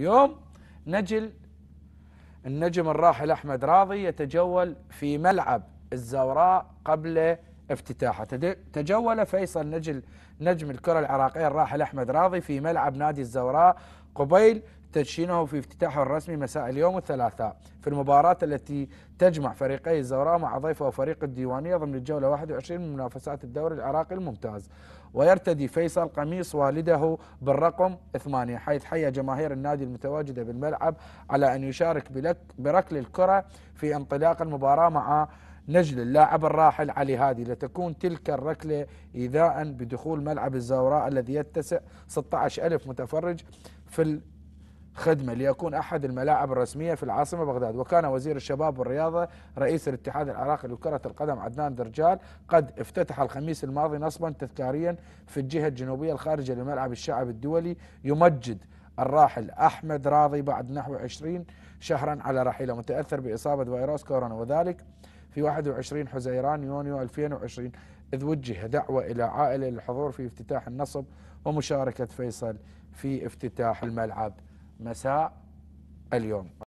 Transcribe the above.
يوم نجل النجم الراحل أحمد راضي يتجول في ملعب الزوراء قبل افتتاحه تجول فيصل نجل نجم الكرة العراقية الراحل أحمد راضي في ملعب نادي الزوراء قبيل تدشينه في افتتاحه الرسمي مساء اليوم الثلاثاء في المباراة التي تجمع فريقي الزوراء مع ضيفه وفريق الديوانية ضمن الجولة 21 من منافسات الدوري العراقي الممتاز ويرتدي فيصل قميص والده بالرقم ثمانية حيث حيا جماهير النادي المتواجدة بالملعب على أن يشارك بركل الكرة في انطلاق المباراة مع نجل اللاعب الراحل علي هادي لتكون تلك الركلة إيذاء بدخول ملعب الزوراء الذي يتسع 16 ألف متفرج في خدمة ليكون أحد الملاعب الرسمية في العاصمة بغداد وكان وزير الشباب والرياضة رئيس الاتحاد العراقي لكرة القدم عدنان درجال قد افتتح الخميس الماضي نصبا تذكاريا في الجهة الجنوبية الخارجة لملعب الشعب الدولي يمجد الراحل أحمد راضي بعد نحو 20 شهرا على رحيله متأثر بإصابة فيروس كورونا وذلك في 21 حزيران يونيو 2020 إذ وجه دعوة إلى عائلة للحضور في افتتاح النصب ومشاركة فيصل في افتتاح الملعب مساء اليوم